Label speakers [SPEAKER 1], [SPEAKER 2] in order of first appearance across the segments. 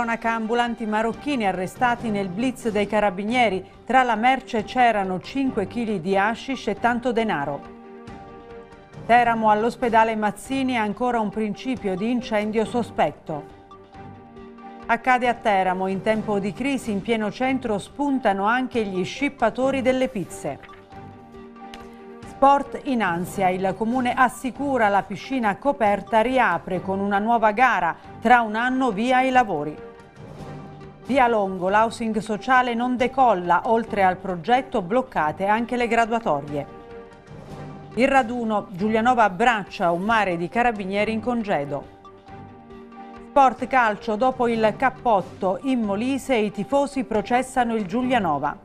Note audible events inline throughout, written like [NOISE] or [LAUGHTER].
[SPEAKER 1] cronaca ambulanti marocchini arrestati nel blitz dei carabinieri. Tra la merce c'erano 5 kg di hashish e tanto denaro. Teramo all'ospedale Mazzini ancora un principio di incendio sospetto. Accade a Teramo, in tempo di crisi in pieno centro spuntano anche gli scippatori delle pizze. Sport in ansia, il comune assicura la piscina coperta riapre con una nuova gara, tra un anno via i lavori. Via Longo, l'housing sociale non decolla, oltre al progetto bloccate anche le graduatorie. Il raduno, Giulianova abbraccia un mare di carabinieri in congedo. Sport calcio, dopo il cappotto in Molise i tifosi processano il Giulianova.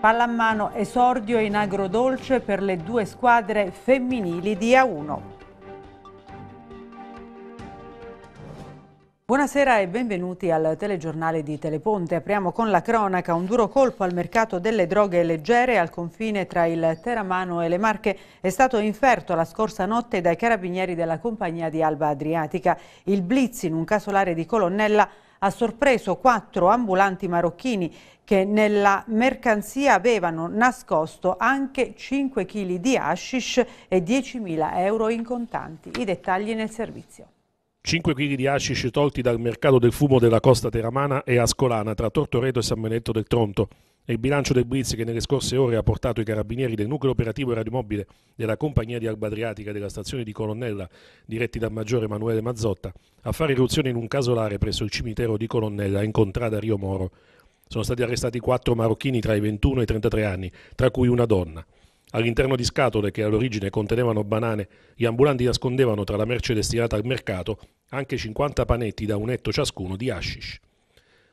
[SPEAKER 1] Pallamano esordio in agrodolce per le due squadre femminili di A1. Buonasera e benvenuti al telegiornale di Teleponte. Apriamo con la cronaca un duro colpo al mercato delle droghe leggere al confine tra il Teramano e le Marche. È stato inferto la scorsa notte dai carabinieri della compagnia di Alba Adriatica. Il blitz in un casolare di Colonnella ha sorpreso quattro ambulanti marocchini che nella mercanzia avevano nascosto anche 5 kg di hashish e 10.000 euro in contanti. I dettagli nel servizio.
[SPEAKER 2] 5 kg di hashish tolti dal mercato del fumo della costa teramana e ascolana tra Tortoreto e San Benedetto del Tronto È il bilancio del Blitz che nelle scorse ore ha portato i carabinieri del nucleo operativo radiomobile della compagnia di Alba Adriatica della stazione di Colonnella, diretti dal maggiore Emanuele Mazzotta, a fare irruzione in un casolare presso il cimitero di Colonnella, in contrada Rio Moro. Sono stati arrestati quattro marocchini tra i 21 e i 33 anni, tra cui una donna. All'interno di scatole che all'origine contenevano banane, gli ambulanti nascondevano tra la merce destinata al mercato anche 50 panetti da un etto ciascuno di hashish.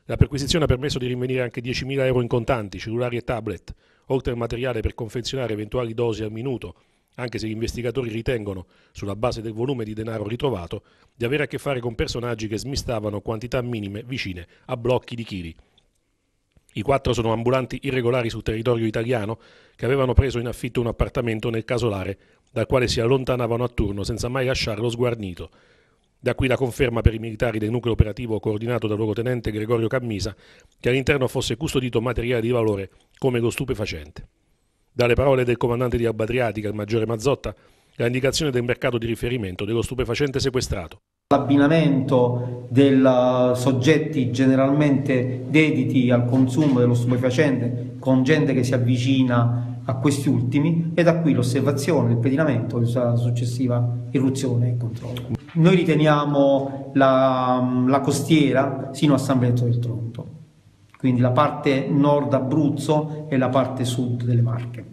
[SPEAKER 2] La perquisizione ha permesso di rinvenire anche 10.000 euro in contanti, cellulari e tablet, oltre al materiale per confezionare eventuali dosi al minuto, anche se gli investigatori ritengono, sulla base del volume di denaro ritrovato, di avere a che fare con personaggi che smistavano quantità minime vicine a blocchi di chili. I quattro sono ambulanti irregolari sul territorio italiano che avevano preso in affitto un appartamento nel casolare dal quale si allontanavano a turno senza mai lasciarlo sguarnito. Da qui la conferma per i militari del nucleo operativo coordinato dal luogotenente Gregorio Cammisa che all'interno fosse custodito materiale di valore come lo stupefacente. Dalle parole del comandante di Albadriatica, il maggiore Mazzotta, la indicazione del mercato di riferimento dello stupefacente sequestrato
[SPEAKER 3] l'abbinamento dei eh, soggetti generalmente dediti al consumo dello stupefacente con gente che si avvicina a questi ultimi e da qui l'osservazione, il pedinamento e la successiva irruzione e controllo. Noi riteniamo la, mm, la costiera sino a San Benedetto del Tronto, quindi la parte nord Abruzzo e la parte sud delle Marche.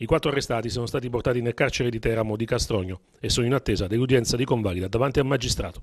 [SPEAKER 2] I quattro arrestati sono stati portati nel carcere di Teramo di Castrogno e sono in attesa dell'udienza di convalida davanti al magistrato.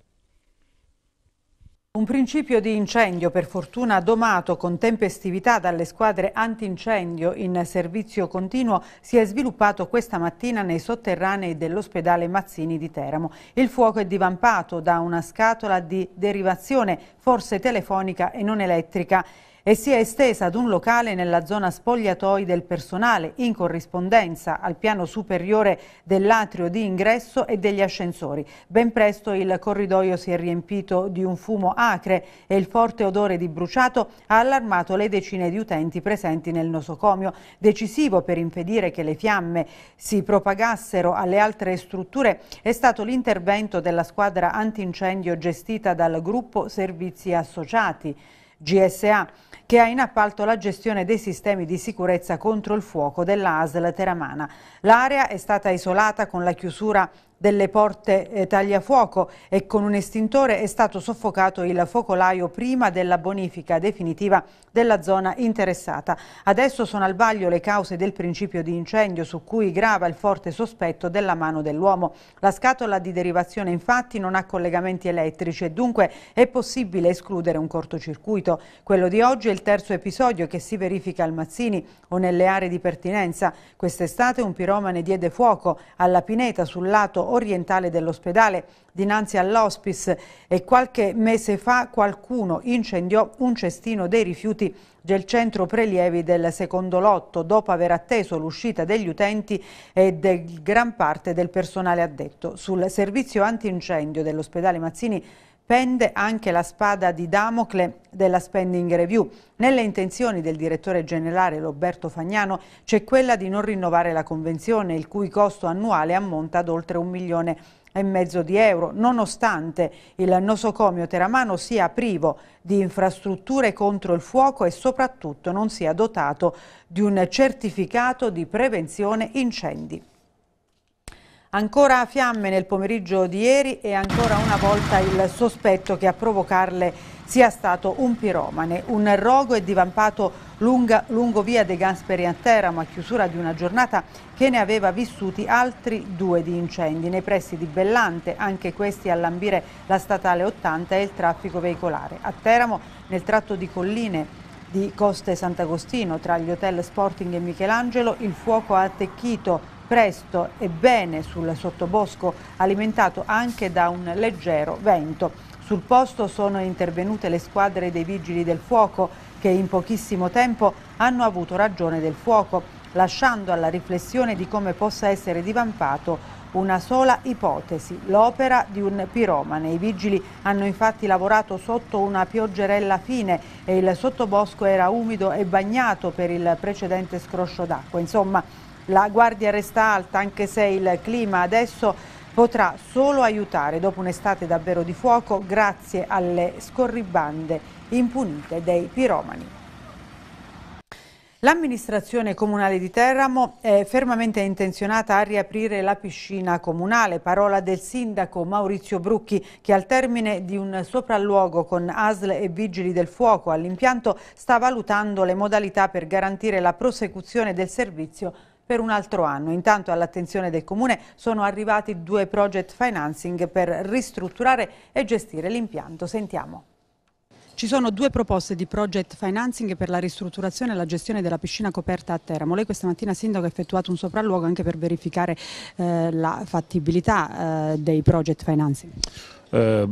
[SPEAKER 1] Un principio di incendio per fortuna domato con tempestività dalle squadre antincendio in servizio continuo si è sviluppato questa mattina nei sotterranei dell'ospedale Mazzini di Teramo. Il fuoco è divampato da una scatola di derivazione, forse telefonica e non elettrica e si è estesa ad un locale nella zona spogliatoi del personale, in corrispondenza al piano superiore dell'atrio di ingresso e degli ascensori. Ben presto il corridoio si è riempito di un fumo acre e il forte odore di bruciato ha allarmato le decine di utenti presenti nel nosocomio, decisivo per impedire che le fiamme si propagassero alle altre strutture è stato l'intervento della squadra antincendio gestita dal gruppo Servizi Associati GSA che ha in appalto la gestione dei sistemi di sicurezza contro il fuoco della ASL Teramana. L'area è stata isolata con la chiusura delle porte eh, tagliafuoco e con un estintore è stato soffocato il focolaio prima della bonifica definitiva della zona interessata. Adesso sono al vaglio le cause del principio di incendio su cui grava il forte sospetto della mano dell'uomo. La scatola di derivazione infatti non ha collegamenti elettrici e dunque è possibile escludere un cortocircuito. Quello di oggi è il il terzo episodio che si verifica al Mazzini o nelle aree di pertinenza. Quest'estate un piromane diede fuoco alla pineta sul lato orientale dell'ospedale dinanzi all'hospice e qualche mese fa qualcuno incendiò un cestino dei rifiuti del centro prelievi del secondo lotto dopo aver atteso l'uscita degli utenti e del gran parte del personale addetto. Sul servizio antincendio dell'ospedale Mazzini pende anche la spada di Damocle della spending review. Nelle intenzioni del direttore generale Roberto Fagnano c'è quella di non rinnovare la convenzione, il cui costo annuale ammonta ad oltre un milione e mezzo di euro, nonostante il nosocomio teramano sia privo di infrastrutture contro il fuoco e soprattutto non sia dotato di un certificato di prevenzione incendi. Ancora fiamme nel pomeriggio di ieri e ancora una volta il sospetto che a provocarle sia stato un piromane. Un rogo è divampato lunga, lungo via De Gasperi a Teramo a chiusura di una giornata che ne aveva vissuti altri due di incendi nei pressi di Bellante, anche questi a lambire la statale 80 e il traffico veicolare. A Teramo nel tratto di colline di Coste Sant'Agostino tra gli hotel Sporting e Michelangelo il fuoco ha attecchito presto e bene sul sottobosco alimentato anche da un leggero vento. Sul posto sono intervenute le squadre dei vigili del fuoco che in pochissimo tempo hanno avuto ragione del fuoco, lasciando alla riflessione di come possa essere divampato una sola ipotesi, l'opera di un piromane. I vigili hanno infatti lavorato sotto una pioggerella fine e il sottobosco era umido e bagnato per il precedente scroscio d'acqua. Insomma, la guardia resta alta anche se il clima adesso potrà solo aiutare dopo un'estate davvero di fuoco grazie alle scorribande impunite dei piromani. L'amministrazione comunale di Terramo è fermamente intenzionata a riaprire la piscina comunale, parola del sindaco Maurizio Brucchi che al termine di un sopralluogo con ASL e Vigili del Fuoco all'impianto sta valutando le modalità per garantire la prosecuzione del servizio per un altro anno. Intanto all'attenzione del Comune sono arrivati due project financing per ristrutturare e gestire l'impianto. Sentiamo. Ci sono due proposte di project financing per la ristrutturazione e la gestione della piscina coperta a Teramo. Lei questa mattina, Sindaco, ha effettuato un sopralluogo anche per verificare eh, la fattibilità eh, dei project financing.
[SPEAKER 4] Eh,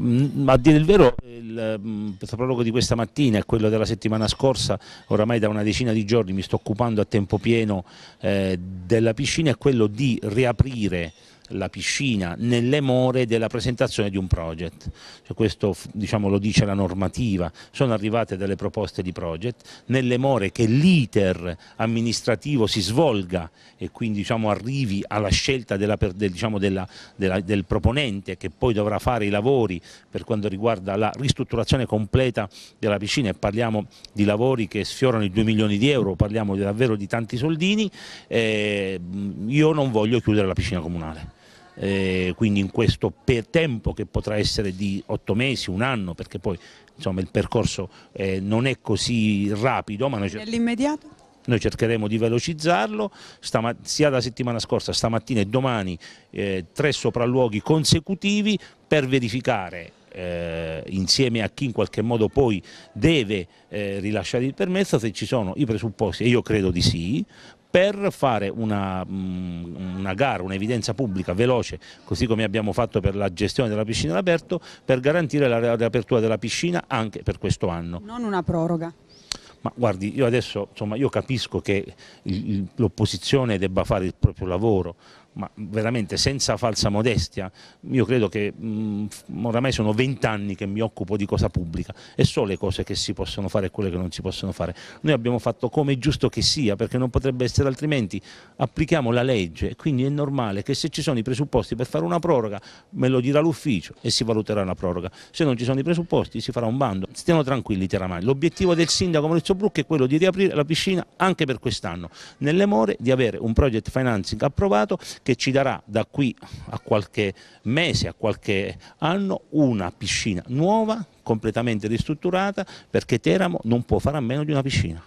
[SPEAKER 4] a dire il vero, il mm, prologo di questa mattina e quello della settimana scorsa, oramai da una decina di giorni mi sto occupando a tempo pieno eh, della piscina, è quello di riaprire la piscina nelle more della presentazione di un project. Cioè, questo diciamo, lo dice la normativa, sono arrivate delle proposte di project, nelle more che l'iter amministrativo si svolga e quindi diciamo, arrivi alla scelta della, del, diciamo, della, della, del proponente che poi dovrà fare i lavori per quanto riguarda la ristrutturazione completa della piscina e parliamo di lavori che sfiorano i 2 milioni di euro, parliamo davvero di tanti soldini, eh, io non voglio chiudere la piscina comunale eh, quindi in questo tempo che potrà essere di otto mesi, un anno, perché poi insomma, il percorso eh, non è così rapido. noi...
[SPEAKER 1] Nell'immediato?
[SPEAKER 4] Noi cercheremo di velocizzarlo sia la settimana scorsa, stamattina e domani eh, tre sopralluoghi consecutivi per verificare eh, insieme a chi in qualche modo poi deve eh, rilasciare il permesso se ci sono i presupposti e io credo di sì, per fare una, mm, una gara, un'evidenza pubblica veloce, così come abbiamo fatto per la gestione della piscina all'aperto, per garantire la riapertura della piscina anche per questo anno.
[SPEAKER 1] Non una proroga?
[SPEAKER 4] Ma guardi, io adesso insomma, io capisco che l'opposizione debba fare il proprio lavoro, ma veramente senza falsa modestia, io credo che mh, mm, oramai sono vent'anni che mi occupo di cosa pubblica e so le cose che si possono fare e quelle che non si possono fare. Noi abbiamo fatto come è giusto che sia, perché non potrebbe essere altrimenti, applichiamo la legge quindi è normale che se ci sono i presupposti per fare una proroga me lo dirà l'ufficio e si valuterà la proroga, se non ci sono i presupposti si farà un bando. Stiamo tranquilli Teramai, l'obiettivo del sindaco Maurizio Brucchi è quello di riaprire la piscina anche per quest'anno, nelle more di avere un project financing approvato che ci darà da qui a qualche mese, a qualche anno, una piscina nuova, completamente ristrutturata, perché Teramo non può fare a meno di una piscina.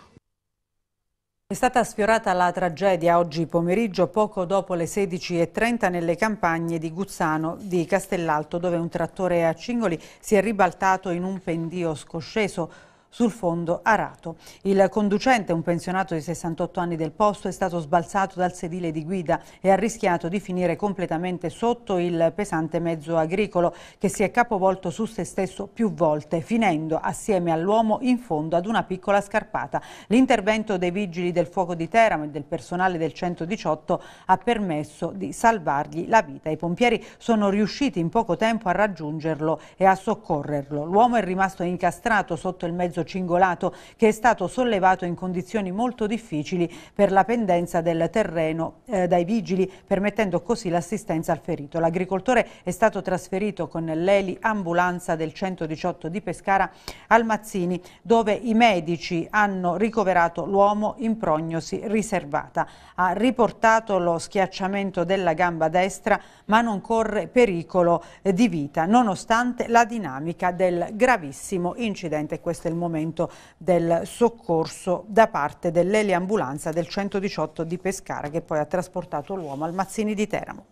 [SPEAKER 1] È stata sfiorata la tragedia oggi pomeriggio poco dopo le 16.30 nelle campagne di Guzzano di Castellalto dove un trattore a cingoli si è ribaltato in un pendio scosceso sul fondo arato. Il conducente, un pensionato di 68 anni del posto, è stato sbalzato dal sedile di guida e ha rischiato di finire completamente sotto il pesante mezzo agricolo che si è capovolto su se stesso più volte, finendo assieme all'uomo in fondo ad una piccola scarpata. L'intervento dei vigili del fuoco di Teramo e del personale del 118 ha permesso di salvargli la vita. I pompieri sono riusciti in poco tempo a raggiungerlo e a soccorrerlo. L'uomo è rimasto incastrato sotto il mezzo Vincenzo Cingolato che è stato sollevato in condizioni molto difficili per la pendenza del terreno eh, dai vigili, permettendo così l'assistenza al ferito. L'agricoltore è stato trasferito con l'Eli Ambulanza del 118 di Pescara al Mazzini, dove i medici hanno ricoverato l'uomo in prognosi riservata. Ha riportato lo schiacciamento della gamba destra, ma non corre pericolo eh, di vita, nonostante la dinamica del gravissimo incidente. Questo è il momento momento del soccorso da parte dell'eliambulanza del 118 di Pescara che poi ha trasportato l'uomo al Mazzini di Teramo.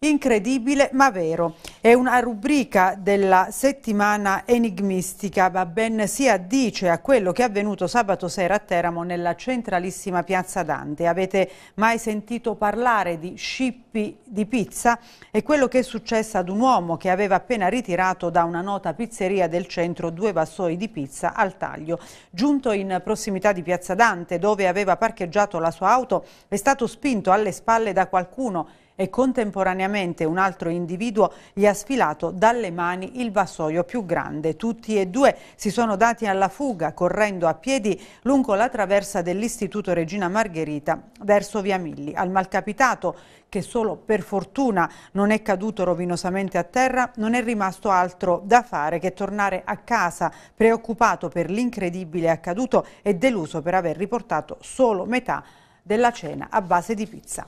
[SPEAKER 1] Incredibile ma vero. È una rubrica della settimana enigmistica, ma ben si addice a quello che è avvenuto sabato sera a Teramo nella centralissima piazza Dante. Avete mai sentito parlare di scippi di pizza? È quello che è successo ad un uomo che aveva appena ritirato da una nota pizzeria del centro due vassoi di pizza al taglio. Giunto in prossimità di piazza Dante, dove aveva parcheggiato la sua auto, è stato spinto alle spalle da qualcuno e contemporaneamente un altro individuo gli ha sfilato dalle mani il vassoio più grande. Tutti e due si sono dati alla fuga correndo a piedi lungo la traversa dell'Istituto Regina Margherita verso Via Milli. Al malcapitato, che solo per fortuna non è caduto rovinosamente a terra, non è rimasto altro da fare che tornare a casa preoccupato per l'incredibile accaduto e deluso per aver riportato solo metà della cena a base di pizza.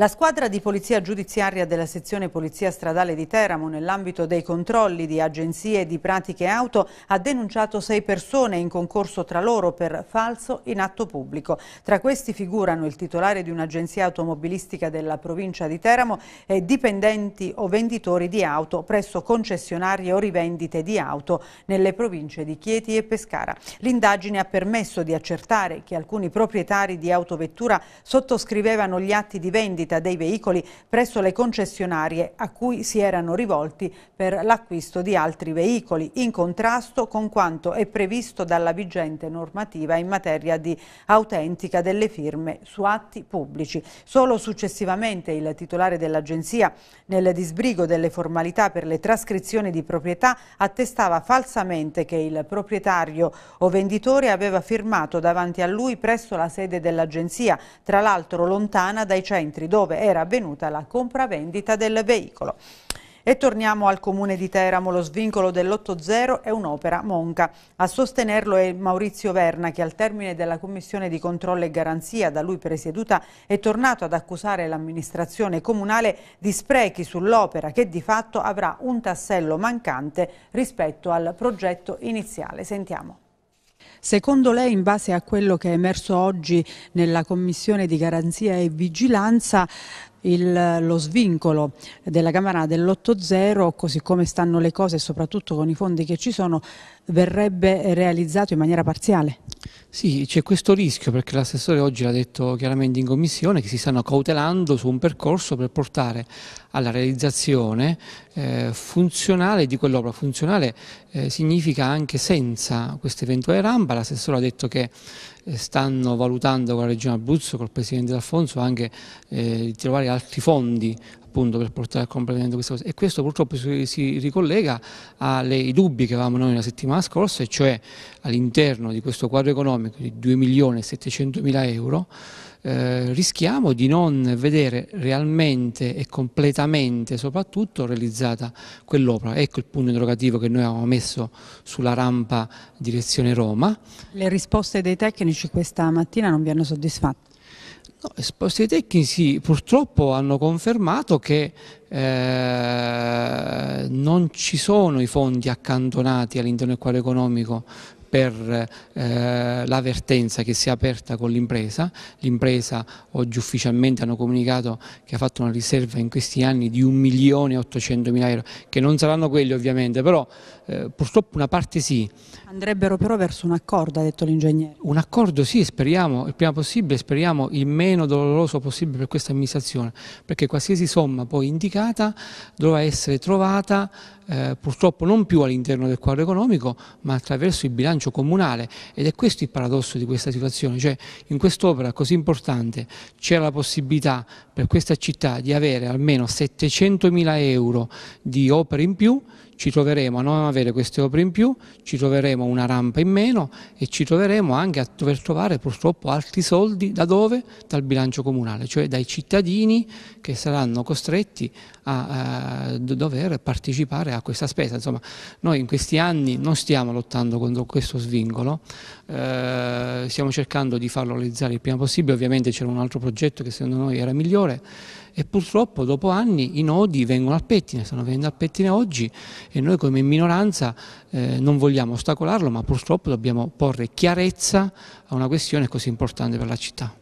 [SPEAKER 1] La squadra di polizia giudiziaria della sezione Polizia Stradale di Teramo nell'ambito dei controlli di agenzie di pratiche auto ha denunciato sei persone in concorso tra loro per falso in atto pubblico. Tra questi figurano il titolare di un'agenzia automobilistica della provincia di Teramo e dipendenti o venditori di auto presso concessionarie o rivendite di auto nelle province di Chieti e Pescara. L'indagine ha permesso di accertare che alcuni proprietari di autovettura sottoscrivevano gli atti di vendita vendita dei veicoli presso le concessionarie a cui si erano rivolti per l'acquisto di altri veicoli, in contrasto con quanto è previsto dalla vigente normativa in materia di autentica delle firme su atti pubblici. Solo successivamente il titolare dell'agenzia, nel disbrigo delle formalità per le trascrizioni di proprietà, attestava falsamente che il proprietario o venditore aveva firmato davanti a lui presso la sede dell'agenzia, tra l'altro lontana dai centri dove dove era avvenuta la compravendita del veicolo. E torniamo al comune di Teramo, lo svincolo dell'8.0 è un'opera monca. A sostenerlo è Maurizio Verna che al termine della commissione di controllo e garanzia da lui presieduta è tornato ad accusare l'amministrazione comunale di sprechi sull'opera che di fatto avrà un tassello mancante rispetto al progetto iniziale. Sentiamo. Secondo lei, in base a quello che è emerso oggi nella Commissione di Garanzia e Vigilanza, il, lo svincolo della Camera dell'8-0, così come stanno le cose e soprattutto con i fondi che ci sono, verrebbe realizzato in maniera parziale?
[SPEAKER 3] Sì, c'è questo rischio perché l'assessore oggi l'ha detto chiaramente in commissione che si stanno cautelando su un percorso per portare alla realizzazione eh, funzionale di quell'opera. Funzionale eh, significa anche senza questa eventuale rampa. L'assessore ha detto che eh, stanno valutando con la Regione Abruzzo, col Presidente D'Alfonso, anche eh, di trovare altri fondi appunto per portare a completamento questa cosa. E questo purtroppo si, si ricollega ai dubbi che avevamo noi la settimana scorsa, e cioè all'interno di questo quadro economico di 2 milioni e 700 mila euro eh, rischiamo di non vedere realmente e completamente soprattutto realizzata quell'opera. Ecco il punto interrogativo che noi avevamo messo sulla rampa direzione Roma.
[SPEAKER 1] Le risposte dei tecnici questa mattina non vi hanno soddisfatto?
[SPEAKER 3] No, esposti tecnici purtroppo hanno confermato che eh, non ci sono i fondi accantonati all'interno del quadro economico per eh, la che si è aperta con l'impresa. L'impresa oggi ufficialmente hanno comunicato che ha fatto una riserva in questi anni di 1 milione e 800 mila euro, che non saranno quelli ovviamente, però eh, purtroppo una parte sì. Andrebbero però verso un accordo, ha detto l'ingegnere. Un accordo sì, speriamo, il prima possibile, speriamo il meno doloroso possibile per questa amministrazione, perché qualsiasi somma poi indicata dovrà essere trovata eh, purtroppo non più all'interno del quadro economico, ma attraverso il bilancio comunale ed è questo il paradosso di questa situazione, cioè in quest'opera così importante c'era la possibilità per questa città di avere almeno 700 mila euro di opere in più, ci troveremo a non avere queste opere in più, ci troveremo una rampa in meno e ci troveremo anche a dover trovare purtroppo altri soldi da dove? Dal bilancio comunale, cioè dai cittadini che saranno costretti a, a eh, dover partecipare a questa spesa. Insomma, noi in questi anni non stiamo lottando contro questo svincolo, eh, stiamo cercando di farlo realizzare il prima possibile, ovviamente c'era un altro progetto che secondo noi era migliore e purtroppo dopo anni i nodi vengono al pettine, stanno venendo al pettine oggi e noi come minoranza eh, non vogliamo ostacolarlo ma purtroppo dobbiamo porre chiarezza a una questione così importante per la città.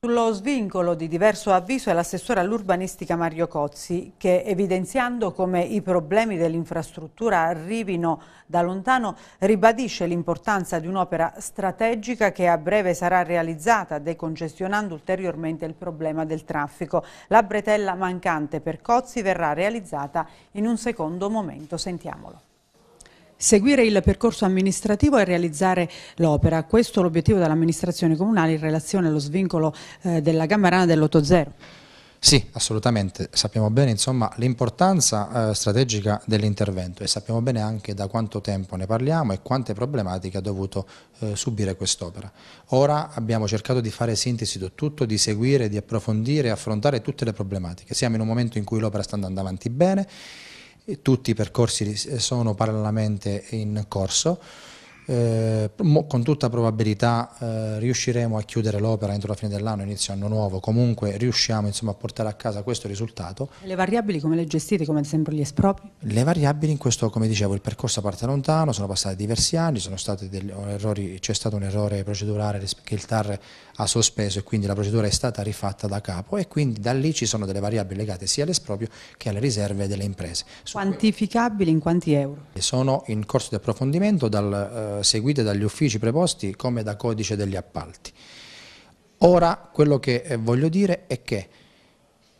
[SPEAKER 1] Sullo svincolo di diverso avviso è l'assessore all'urbanistica Mario Cozzi che evidenziando come i problemi dell'infrastruttura arrivino da lontano ribadisce l'importanza di un'opera strategica che a breve sarà realizzata decongestionando ulteriormente il problema del traffico. La bretella mancante per Cozzi verrà realizzata in un secondo momento. Sentiamolo. Seguire il percorso amministrativo e realizzare l'opera, questo è l'obiettivo dell'amministrazione comunale in relazione allo svincolo eh, della dell'8-0.
[SPEAKER 5] Sì, assolutamente, sappiamo bene l'importanza eh, strategica dell'intervento e sappiamo bene anche da quanto tempo ne parliamo e quante problematiche ha dovuto eh, subire quest'opera. Ora abbiamo cercato di fare sintesi di tutto, di seguire, di approfondire e affrontare tutte le problematiche. Siamo in un momento in cui l'opera sta andando avanti bene tutti i percorsi eh, sono parallelamente in corso. Eh, con tutta probabilità eh, riusciremo a chiudere l'opera entro la fine dell'anno, inizio anno nuovo, comunque riusciamo insomma, a portare a casa questo risultato. Le variabili come le gestite, come ad esempio gli espropri? Le variabili in questo, come dicevo, il percorso parte lontano, sono passati diversi anni, c'è stato un errore procedurale che il TAR ha sospeso e quindi la procedura è stata rifatta da capo e quindi da lì ci sono delle variabili legate sia all'esproprio che alle riserve delle imprese. Quantificabili in quanti euro? Sono in corso di approfondimento dal, eh, seguite dagli uffici preposti come da codice degli appalti. Ora quello che eh, voglio dire è che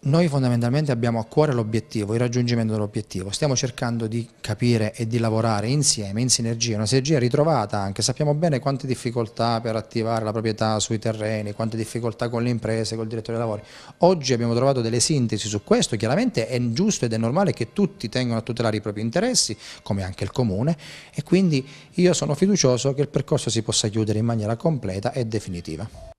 [SPEAKER 5] noi fondamentalmente abbiamo a cuore l'obiettivo, il raggiungimento dell'obiettivo, stiamo cercando di capire e di lavorare insieme, in sinergia, una sinergia ritrovata anche, sappiamo bene quante difficoltà per attivare la proprietà sui terreni, quante difficoltà con le imprese, col direttore dei lavori, oggi abbiamo trovato delle sintesi su questo, chiaramente è giusto ed è normale che tutti tengano a tutelare i propri interessi, come anche il Comune, e quindi io sono fiducioso che il percorso si possa chiudere in maniera completa e definitiva.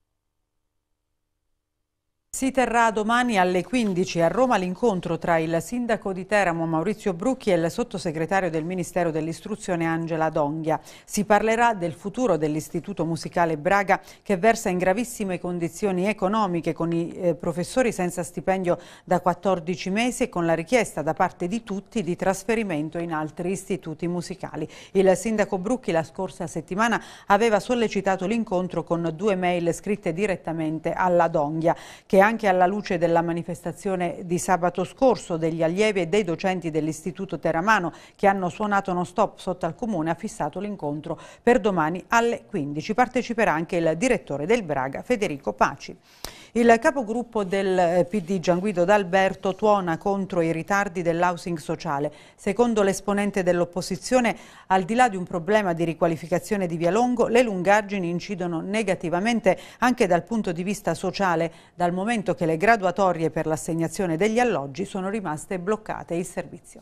[SPEAKER 1] Si terrà domani alle 15 a Roma l'incontro tra il sindaco di Teramo Maurizio Brucchi e il sottosegretario del Ministero dell'Istruzione Angela Donghia. Si parlerà del futuro dell'Istituto Musicale Braga che versa in gravissime condizioni economiche con i eh, professori senza stipendio da 14 mesi e con la richiesta da parte di tutti di trasferimento in altri istituti musicali. Il sindaco Brucchi la scorsa settimana aveva sollecitato l'incontro con due mail scritte direttamente alla Donghia che che anche alla luce della manifestazione di sabato scorso degli allievi e dei docenti dell'Istituto Teramano che hanno suonato non stop sotto al Comune ha fissato l'incontro per domani alle 15. Parteciperà anche il direttore del Braga Federico Paci. Il capogruppo del eh, PD Gianguido D'Alberto tuona contro i ritardi dell'housing sociale. Secondo l'esponente dell'opposizione, al di là di un problema di riqualificazione di Via Longo, le lungaggini incidono negativamente anche dal punto di vista sociale, dal momento che le graduatorie per l'assegnazione degli alloggi sono rimaste bloccate il servizio.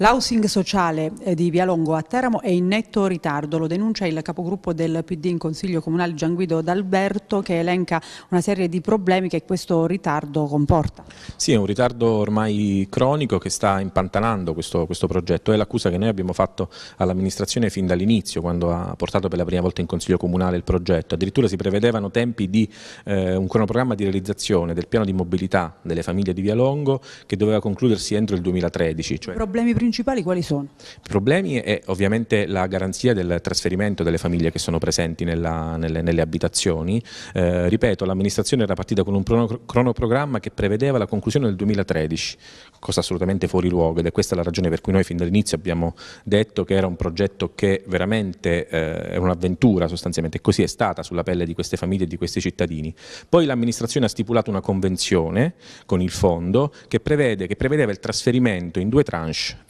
[SPEAKER 1] L'housing sociale eh, di Vialongo a Teramo è in netto ritardo, lo denuncia il capogruppo del PD in Consiglio Comunale Gianguido D'Alberto che elenca una serie di problemi che questo ritardo comporta.
[SPEAKER 6] Sì, è un ritardo ormai cronico che sta impantanando questo, questo progetto, è l'accusa che noi abbiamo fatto all'amministrazione fin dall'inizio quando ha portato per la prima volta in Consiglio Comunale il progetto, addirittura si prevedevano tempi di eh, un cronoprogramma di realizzazione del piano di mobilità delle famiglie di Vialongo che doveva concludersi entro il 2013. Cioè...
[SPEAKER 1] Problemi principali principali quali sono?
[SPEAKER 6] I problemi è ovviamente la garanzia del trasferimento delle famiglie che sono presenti nella, nelle, nelle, abitazioni. Eh, ripeto, l'amministrazione era partita con un cronoprogramma che prevedeva la conclusione del 2013, cosa assolutamente fuori luogo ed è questa la ragione per cui noi fin dall'inizio abbiamo detto che era un progetto che veramente eh, è un'avventura sostanzialmente, così è stata sulla pelle di queste famiglie e di questi cittadini. Poi l'amministrazione ha stipulato una convenzione con il fondo che, prevede, che prevedeva il trasferimento in due tranche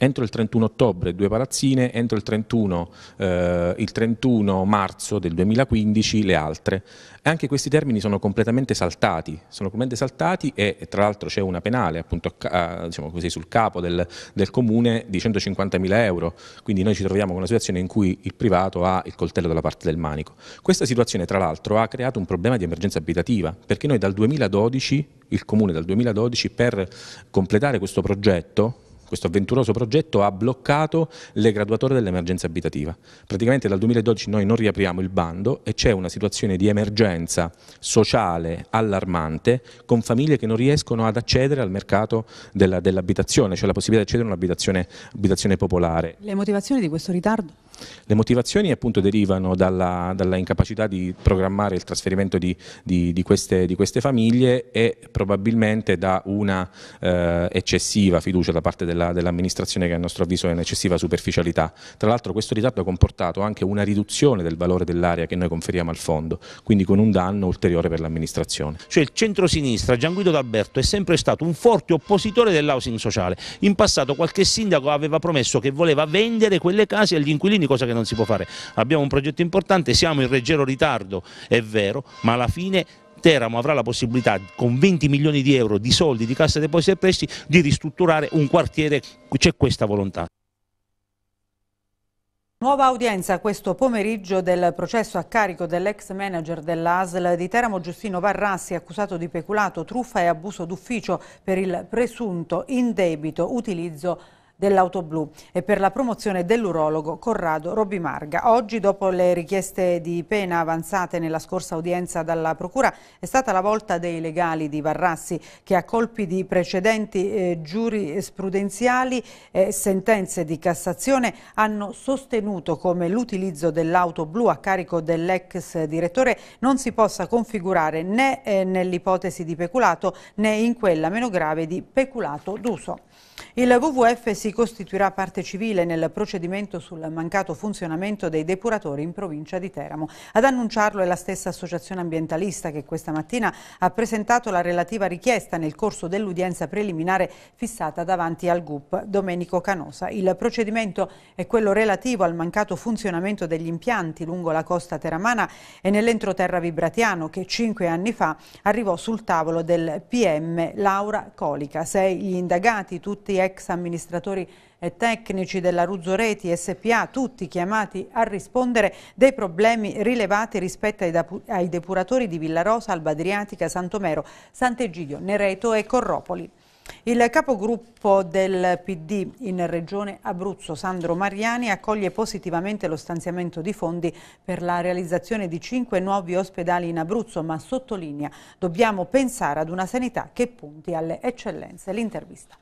[SPEAKER 6] entro il 31 ottobre due palazzine, entro il 31, eh, il 31 marzo del 2015 le altre. Anche questi termini sono completamente saltati, sono completamente saltati e tra l'altro c'è una penale appunto, a, diciamo così, sul capo del, del comune di 150.000 euro, quindi noi ci troviamo con una situazione in cui il privato ha il coltello dalla parte del manico. Questa situazione tra l'altro ha creato un problema di emergenza abitativa, perché noi dal 2012, il comune dal 2012 per completare questo progetto questo avventuroso progetto ha bloccato le graduatorie dell'emergenza abitativa. Praticamente dal 2012 noi non riapriamo il bando e c'è una situazione di emergenza sociale allarmante con famiglie che non riescono ad accedere al mercato dell'abitazione, dell cioè la possibilità di accedere a un'abitazione popolare.
[SPEAKER 1] Le motivazioni di questo ritardo?
[SPEAKER 6] Le motivazioni appunto derivano dalla, dalla incapacità di programmare il trasferimento di, di, di, queste, di queste, famiglie e probabilmente da una eh, eccessiva fiducia da parte dell'amministrazione dell che a nostro avviso è un'eccessiva superficialità. Tra l'altro questo ritardo ha comportato anche una riduzione del valore dell'area che noi conferiamo al fondo, quindi con un danno ulteriore per l'amministrazione. Cioè il centro
[SPEAKER 4] centrosinistra Gianguido D'Alberto è sempre stato un forte oppositore dell'housing sociale. In passato qualche sindaco aveva promesso che voleva vendere quelle case agli inquilini quindi cosa che non si può fare. Abbiamo un progetto importante, siamo in leggero ritardo, è vero, ma alla fine Teramo avrà la possibilità con 20 milioni di euro di soldi di Cassa Depositi e Prestiti di ristrutturare un quartiere, c'è questa volontà.
[SPEAKER 1] Nuova udienza questo pomeriggio del processo a carico dell'ex manager dell'ASL di Teramo Giustino Varrassi accusato di peculato, truffa e abuso d'ufficio per il presunto indebito utilizzo dell'auto blu e per la promozione dell'urologo Corrado Robimarga. Oggi, dopo le richieste di pena avanzate nella scorsa udienza dalla Procura, è stata la volta dei legali di Varrassi che a colpi di precedenti eh, giurisprudenziali e eh, sentenze di Cassazione hanno sostenuto come l'utilizzo dell'auto blu a carico dell'ex direttore non si possa configurare né eh, nell'ipotesi di peculato né in quella meno grave di peculato d'uso. Il WWF si costituirà parte civile nel procedimento sul mancato funzionamento dei depuratori in provincia di Teramo. Ad annunciarlo è la stessa associazione ambientalista che questa mattina ha presentato la relativa richiesta nel corso dell'udienza preliminare fissata davanti al GUP Domenico Canosa. Il procedimento è quello relativo al mancato funzionamento degli impianti lungo la costa teramana e nell'entroterra vibratiano che cinque anni fa arrivò sul tavolo del PM Laura Colica. Sei gli indagati, tutti ex ex amministratori e tecnici della Ruzzo Reti SPA, tutti chiamati a rispondere dei problemi rilevati rispetto ai, ai depuratori di Villarosa, Alba Adriatica, Santomero, Sant'Egidio, Nereto e Corropoli. Il capogruppo del PD in Regione Abruzzo, Sandro Mariani, accoglie positivamente lo stanziamento di fondi per la realizzazione di cinque nuovi ospedali in Abruzzo, ma sottolinea dobbiamo pensare ad una sanità che punti alle eccellenze. L'intervista.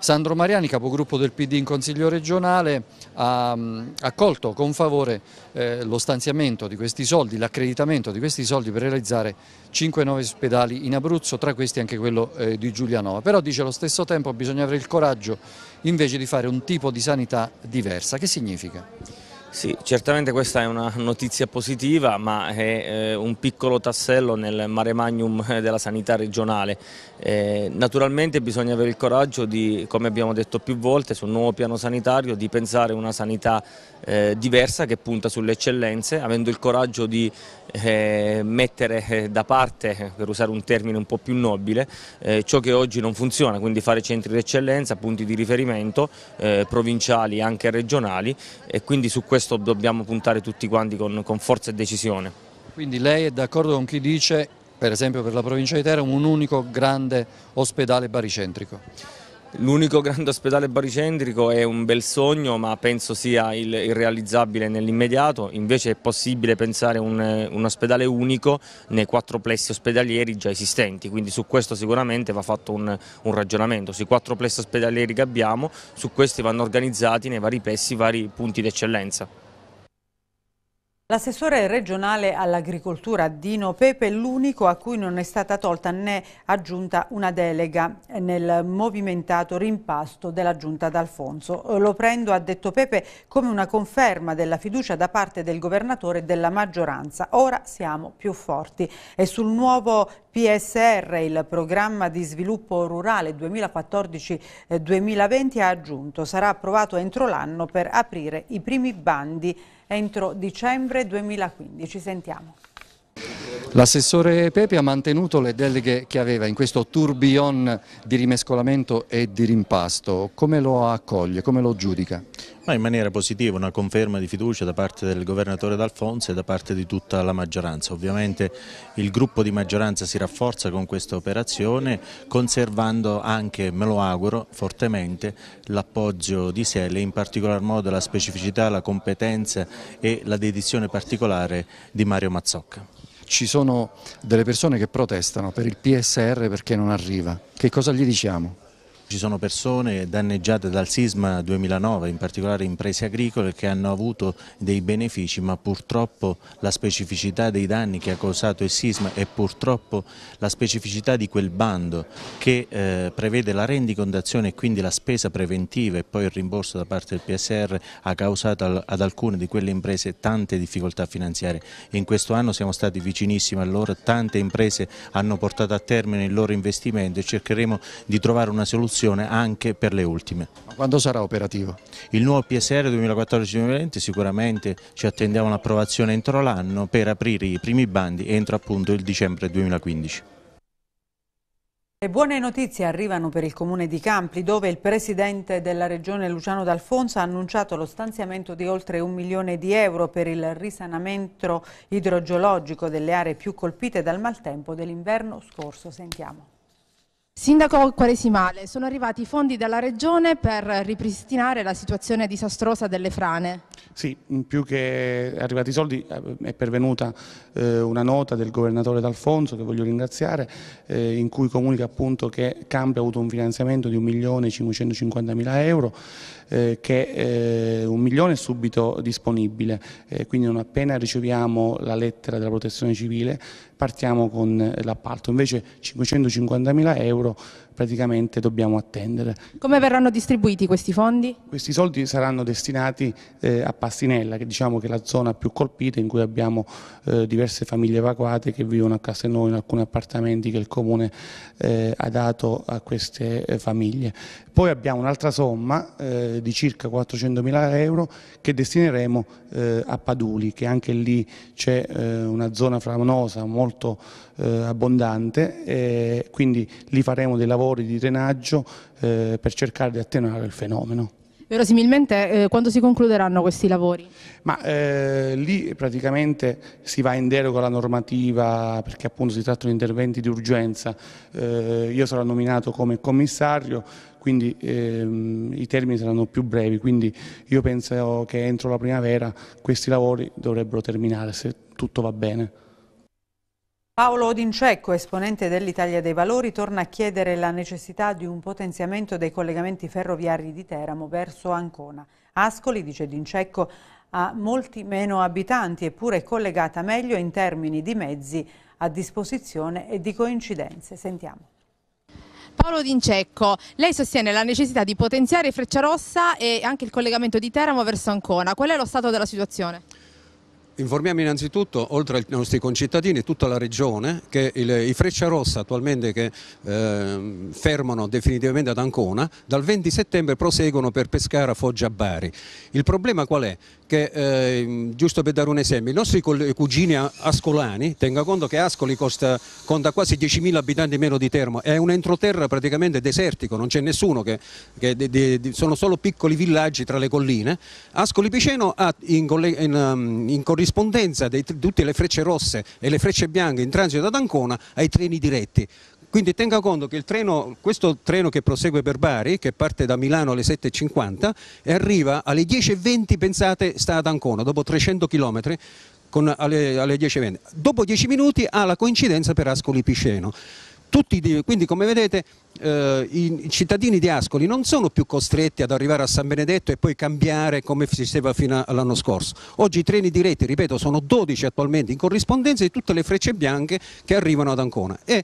[SPEAKER 7] Sandro Mariani, capogruppo del PD in Consiglio regionale, ha mm, accolto con favore eh, lo stanziamento di questi soldi, l'accreditamento di questi soldi per realizzare 5 nuovi ospedali in Abruzzo, tra questi anche quello eh, di Giulianova. Però dice allo stesso tempo bisogna avere il coraggio invece di fare un tipo di sanità diversa. Che significa?
[SPEAKER 6] Sì, certamente questa è una notizia positiva, ma è eh, un piccolo tassello nel mare magnum eh, della sanità regionale. Eh, naturalmente bisogna avere il coraggio di, come abbiamo detto più volte, sul nuovo piano sanitario, di pensare a una sanità eh, diversa che punta sulle eccellenze, avendo il coraggio di eh, mettere eh, da parte, per usare un termine un po' più nobile, ciò che oggi non funziona, quindi fare centri d'eccellenza, punti di riferimento provinciali e anche regionali e quindi su questo questo dobbiamo puntare tutti quanti con, con forza e decisione.
[SPEAKER 7] Quindi lei è d'accordo con chi dice, per esempio per la provincia di Teramo, un unico grande ospedale baricentrico?
[SPEAKER 6] L'unico grande ospedale baricentrico è un bel sogno ma penso sia irrealizzabile nell'immediato, invece è possibile pensare a un, un, ospedale unico nei quattro plessi ospedalieri già esistenti, quindi su questo sicuramente va fatto un, un ragionamento, sui quattro plessi ospedalieri che abbiamo su questi vanno organizzati nei vari plessi vari punti d'eccellenza.
[SPEAKER 1] L'assessore regionale all'agricoltura Dino Pepe è l'unico a cui non è stata tolta né aggiunta una delega nel movimentato rimpasto della giunta d'Alfonso. Lo prendo, ha detto Pepe, come una conferma della fiducia da parte del governatore e della maggioranza. Ora siamo più forti. E sul nuovo PSR, il programma di sviluppo rurale 2014-2020, ha aggiunto sarà approvato entro l'anno per aprire i primi bandi entro dicembre 2015. Sentiamo.
[SPEAKER 7] L'assessore Pepe ha mantenuto le deleghe che aveva in questo tourbillon di rimescolamento e di rimpasto. Come lo accoglie, come lo giudica?
[SPEAKER 8] Ma in maniera positiva, una conferma di fiducia da parte del governatore D'Alfonso e da parte di tutta la maggioranza. Ovviamente il gruppo di maggioranza si rafforza con questa operazione, conservando anche, me lo auguro fortemente, l'appoggio di Selle, in particolar modo la specificità, la competenza e la dedizione particolare di Mario Mazzocca ci
[SPEAKER 7] sono delle persone che protestano per il PSR perché non arriva, che cosa gli diciamo?
[SPEAKER 8] Ci sono persone danneggiate dal sisma 2009, in particolare imprese agricole che hanno avuto dei benefici ma purtroppo la specificità dei danni che ha causato il sisma e purtroppo la specificità di quel bando che eh, prevede la rendicondazione e quindi la spesa preventiva e poi il rimborso da parte del PSR ha causato al, ad alcune di quelle imprese tante difficoltà finanziarie. In questo anno siamo stati vicinissimi a loro, tante imprese hanno portato a termine il loro investimento e cercheremo di trovare una soluzione soluzione anche per le ultime. Ma quando sarà operativo? Il nuovo PSR 2014-2020 sicuramente ci attendiamo un'approvazione entro l'anno per aprire i primi bandi entro appunto il dicembre 2015.
[SPEAKER 1] Le buone notizie arrivano per il comune di Campli dove il presidente della regione Luciano D'Alfonso ha annunciato lo stanziamento di oltre un milione di euro per il risanamento idrogeologico delle aree più colpite dal maltempo dell'inverno scorso. Sentiamo. Sindaco Quaresimale, sono arrivati i fondi dalla Regione per ripristinare la situazione disastrosa delle frane.
[SPEAKER 9] Sì, più che arrivati i soldi eh, è pervenuta eh, una nota del governatore D'Alfonso, che voglio ringraziare, eh, in cui comunica appunto che Campi ha avuto un finanziamento di 1.550.000 euro, che un milione è subito disponibile, quindi non appena riceviamo la lettera della protezione civile partiamo con eh, l'appalto, invece 550.000 euro praticamente dobbiamo attendere.
[SPEAKER 1] Come verranno distribuiti questi fondi?
[SPEAKER 9] Questi soldi saranno destinati eh, a Pastinella, che diciamo che è la zona più colpita in cui abbiamo eh, diverse famiglie evacuate che vivono a casa noi in alcuni appartamenti che il comune eh, ha dato a queste eh, famiglie. Poi abbiamo un'altra somma eh, di circa 400 mila euro che destineremo eh, a Paduli, che anche lì c'è una zona franosa molto eh, abbondante e quindi lì faremo dei lavori di drenaggio eh, per cercare di attenuare il fenomeno.
[SPEAKER 1] Verosimilmente eh, quando si concluderanno questi lavori?
[SPEAKER 9] Ma eh, lì praticamente si va in deroga alla normativa perché appunto si tratta di interventi di urgenza. Eh, io sarò nominato come commissario, quindi ehm, i termini saranno più brevi, quindi io penso che entro la primavera questi lavori dovrebbero terminare se tutto va bene.
[SPEAKER 1] Paolo Odincecco, esponente dell'Italia dei Valori, torna a chiedere la necessità di un potenziamento dei collegamenti ferroviari di Teramo verso Ancona. Ascoli, dice Odincecco, ha molti meno abitanti eppure è collegata meglio in termini di mezzi a disposizione e di coincidenze. Sentiamo.
[SPEAKER 10] Paolo D'Incecco,
[SPEAKER 1] lei sostiene la necessità di potenziare Frecciarossa e anche il collegamento di Teramo verso Ancona. Qual è lo stato della situazione?
[SPEAKER 11] Informiamo innanzitutto, oltre ai nostri concittadini, tutta la regione che il, i Freccia Rossa attualmente che eh, fermano definitivamente ad Ancona, dal 20 settembre proseguono per Pescara, Foggia, Bari. Il problema qual è? Che, eh, giusto per dare un esempio, i nostri cugini ascolani, tenga conto che Ascoli costa, conta quasi 10.000 abitanti meno di Termo, è un entroterra praticamente desertico, non c'è nessuno, che, che di, di, sono solo piccoli villaggi tra le colline. Ascoli Piceno ha in, in, ehm, in, in corrispondenza di tutte le frecce rosse e le frecce bianche in transito ad Ancona ai treni diretti. Quindi tenga conto che treno, questo treno che prosegue per Bari, che parte da Milano alle 7.50 e arriva alle 10.20, pensate, sta ad Ancona, dopo 300 km, con, alle, alle 10.20. Dopo 10 minuti ha la coincidenza per Ascoli Piceno. Tutti, quindi come vedete eh, i cittadini di Ascoli non sono più costretti ad arrivare a San Benedetto e poi cambiare come si faceva fino all'anno scorso. Oggi i treni diretti, ripeto, sono 12 attualmente in corrispondenza di tutte le frecce bianche che arrivano ad Ancona e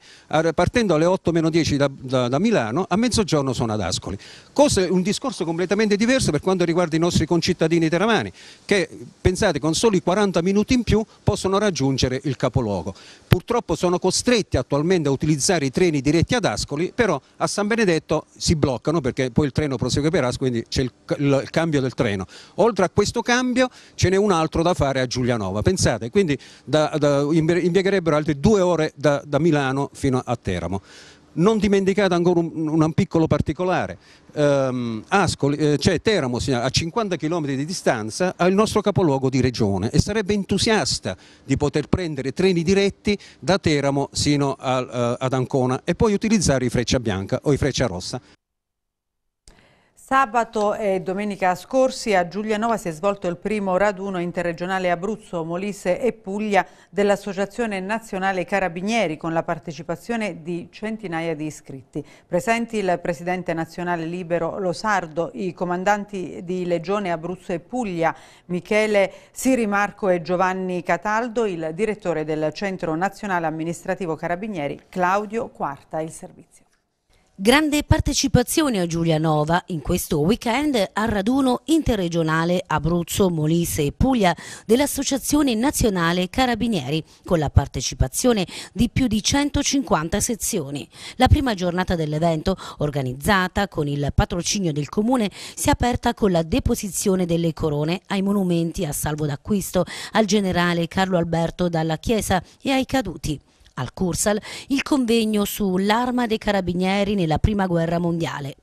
[SPEAKER 11] partendo alle 8 meno 10 da, da, da Milano a mezzogiorno sono ad Ascoli. Cosa, un discorso completamente diverso per quanto riguarda i nostri concittadini teramani che pensate con soli 40 minuti in più possono raggiungere il capoluogo. Purtroppo sono costretti attualmente a utilizzare utilizzare i treni diretti ad Ascoli, però a San Benedetto si bloccano perché poi il treno prosegue per Ascoli, quindi c'è il, il, il, cambio del treno. Oltre a questo cambio ce n'è un altro da fare a Giulianova, pensate, quindi da, da, impiegherebbero altre due ore da, da Milano fino a Teramo. Non dimenticate ancora un, un piccolo particolare, ehm, Ascoli, cioè Teramo a 50 km di distanza ha il nostro capoluogo di regione e sarebbe entusiasta di poter prendere treni diretti da Teramo sino a, uh, eh, ad Ancona e poi utilizzare i freccia bianca o i freccia rossa
[SPEAKER 1] Sabato e domenica scorsi a Giulianova si è svolto il primo raduno interregionale Abruzzo, Molise e Puglia dell'Associazione Nazionale Carabinieri con la partecipazione di centinaia di iscritti. Presenti il Presidente Nazionale Libero Losardo, i comandanti di Legione Abruzzo e Puglia, Michele Sirimarco e Giovanni Cataldo, il direttore del Centro Nazionale Amministrativo Carabinieri, Claudio Quarta, il servizio. Grande partecipazione
[SPEAKER 12] a Giulianova in questo weekend al raduno interregionale Abruzzo, Molise e Puglia dell'Associazione Nazionale Carabinieri con la partecipazione di più di 150 sezioni. La prima giornata dell'evento, organizzata con il patrocinio del Comune, si è aperta con la deposizione delle corone ai monumenti a salvo d'acquisto al generale Carlo Alberto dalla Chiesa e ai caduti al Cursal il convegno sull'arma dei carabinieri nella Prima Guerra Mondiale.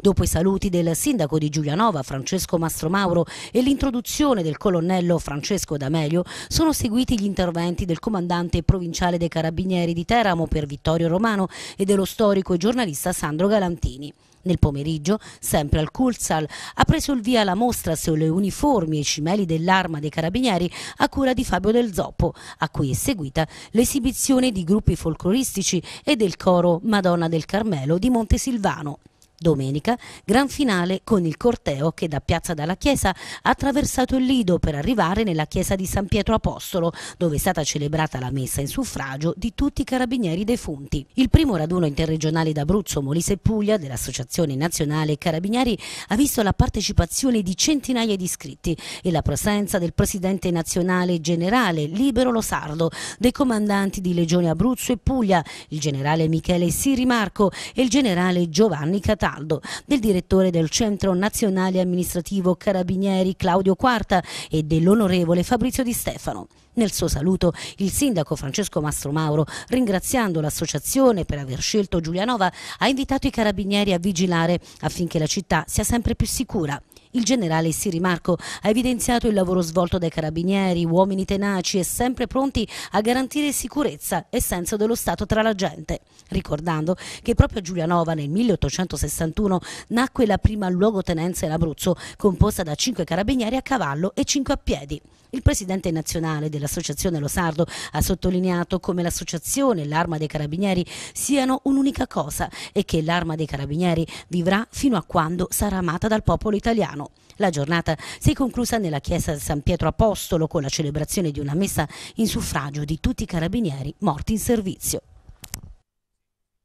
[SPEAKER 12] Dopo i saluti del sindaco di Giulianova Francesco Mastromauro e l'introduzione del colonnello Francesco D'Amelio, sono seguiti gli interventi del comandante provinciale dei Carabinieri di Teramo per Vittorio Romano e dello storico e giornalista Sandro Galantini. Nel pomeriggio, sempre al Culsal, ha preso il via la mostra sulle uniformi e i cimeli dell'arma dei carabinieri a cura di Fabio Del Zoppo, a cui è seguita l'esibizione di gruppi folcloristici e del coro Madonna del Carmelo di Montesilvano. Domenica, gran finale con il corteo che da Piazza dalla Chiesa ha attraversato il Lido per arrivare nella chiesa di San Pietro Apostolo, dove è stata celebrata la messa in suffragio di tutti i carabinieri defunti. Il primo raduno interregionale d'Abruzzo, Molise Puglia, dell'Associazione Nazionale Carabinieri, ha visto la partecipazione di centinaia di iscritti e la presenza del presidente nazionale generale Libero Losardo, dei comandanti di Legione Abruzzo e Puglia, il generale Michele Sirimarco e il generale Giovanni Catania. Cataldo, del direttore del Centro Nazionale Amministrativo Carabinieri Claudio Quarta e dell'onorevole Fabrizio Di Stefano. Nel suo saluto il sindaco Francesco Mastro Mauro, ringraziando l'associazione per aver scelto Giulianova, ha invitato i carabinieri a vigilare affinché la città sia sempre più sicura. Il generale Siri Marco ha evidenziato il lavoro svolto dai carabinieri, uomini tenaci e sempre pronti a garantire sicurezza e senso dello Stato tra la gente, ricordando che proprio a Giulianova nel 1861 nacque la prima luogotenenza in Abruzzo, composta da cinque carabinieri a cavallo e cinque a piedi. Il presidente nazionale dell'associazione Lo Sardo ha sottolineato come l'associazione e l'arma dei carabinieri siano un'unica cosa e che l'arma dei carabinieri vivrà fino a quando sarà amata dal popolo italiano. La giornata si è conclusa nella chiesa di San Pietro Apostolo con la celebrazione di una messa in suffragio di tutti i carabinieri morti in servizio.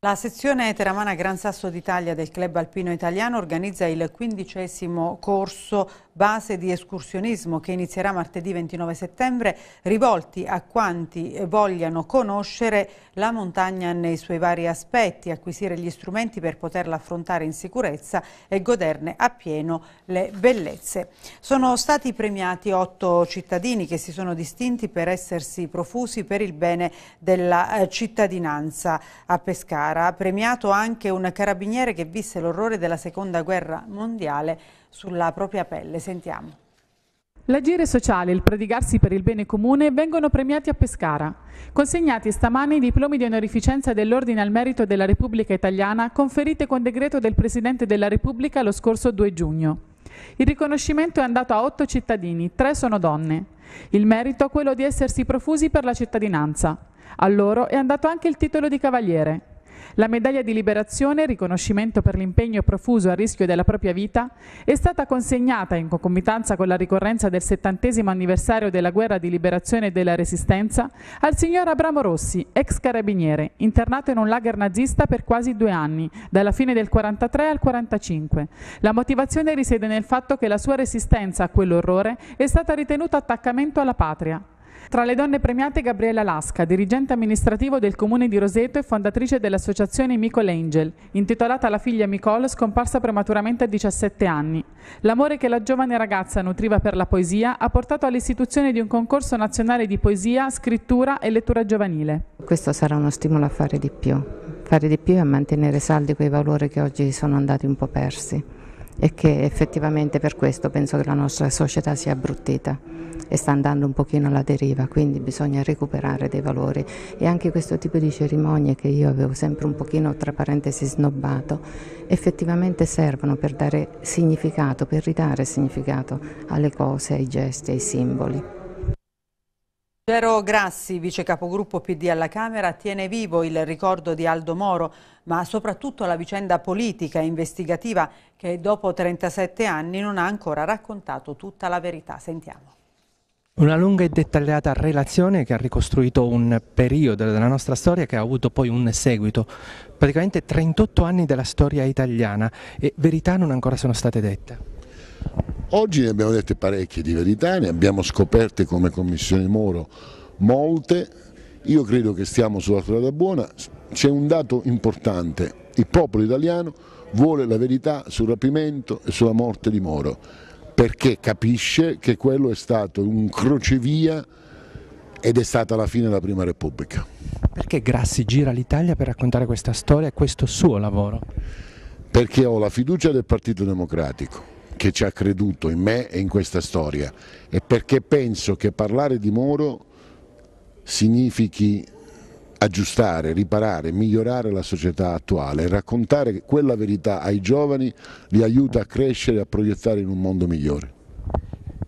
[SPEAKER 1] La sezione Teramana Gran Sasso d'Italia del Club Alpino Italiano organizza il quindicesimo corso base di escursionismo che inizierà martedì 29 settembre rivolti a quanti vogliano conoscere la montagna nei suoi vari aspetti, acquisire gli strumenti per poterla affrontare in sicurezza e goderne appieno le bellezze. Sono stati premiati otto cittadini che si sono distinti per essersi profusi per il bene della eh, cittadinanza a Pescara. Pescara ha premiato anche un carabiniere che visse l'orrore della seconda guerra mondiale sulla propria pelle. Sentiamo.
[SPEAKER 13] L'agire sociale e il prodigarsi per il bene comune vengono premiati a Pescara. Consegnati stamani i diplomi di onorificenza dell'Ordine al Merito della Repubblica Italiana conferiti con decreto del Presidente della Repubblica lo scorso 2 giugno. Il riconoscimento è andato a otto cittadini, tre sono donne. Il merito è quello di essersi profusi per la cittadinanza. A loro è andato anche il titolo di cavaliere. La medaglia di liberazione, riconoscimento per l'impegno profuso a rischio della propria vita, è stata consegnata in concomitanza con la ricorrenza del settantesimo anniversario della guerra di liberazione e della resistenza al signor Abramo Rossi, ex carabiniere, internato in un lager nazista per quasi due anni, dalla fine del 1943 al 1945. La motivazione risiede nel fatto che la sua resistenza a quell'orrore è stata ritenuta attaccamento alla patria. Tra le donne premiate Gabriella Lasca, dirigente amministrativo del comune di Roseto e fondatrice dell'associazione Micole Angel, intitolata alla figlia Micole, scomparsa prematuramente a 17 anni. L'amore che la giovane ragazza nutriva per la poesia ha portato all'istituzione di un concorso nazionale di poesia, scrittura e lettura giovanile.
[SPEAKER 3] Questo
[SPEAKER 14] sarà uno stimolo a fare di più, fare di più e a mantenere saldi quei valori che oggi sono andati un po' persi e che effettivamente per questo penso che la nostra società sia abbruttita e sta andando un pochino alla deriva, quindi bisogna recuperare dei valori e anche questo tipo di cerimonie che io avevo sempre un pochino tra parentesi snobbato, effettivamente servono per dare significato, per ridare significato alle cose, ai gesti, ai simboli.
[SPEAKER 1] Gero Grassi, vice capogruppo PD alla Camera, tiene vivo il ricordo di Aldo Moro, ma soprattutto la vicenda politica e investigativa che dopo 37 anni non ha ancora raccontato tutta la verità. Sentiamo.
[SPEAKER 5] Una lunga e dettagliata relazione che ha ricostruito un periodo della nostra storia che ha avuto poi un seguito, praticamente 38 anni della storia italiana e verità non ancora sono state dette.
[SPEAKER 15] Oggi ne abbiamo dette parecchie di verità, ne abbiamo scoperte come Commissione Moro molte, io credo che stiamo sulla strada buona, c'è un dato importante, il popolo italiano vuole la verità sul rapimento e sulla morte di Moro, perché capisce che quello è stato un crocevia ed è stata la fine della Prima Repubblica.
[SPEAKER 5] Perché Grassi gira l'Italia per raccontare questa storia e questo suo lavoro?
[SPEAKER 15] Perché ho la fiducia del Partito Democratico, che ci ha creduto in me e in questa storia e perché penso che parlare di Moro significhi aggiustare, riparare, migliorare la società attuale e raccontare quella verità ai giovani li aiuta a crescere e a proiettare in un mondo migliore.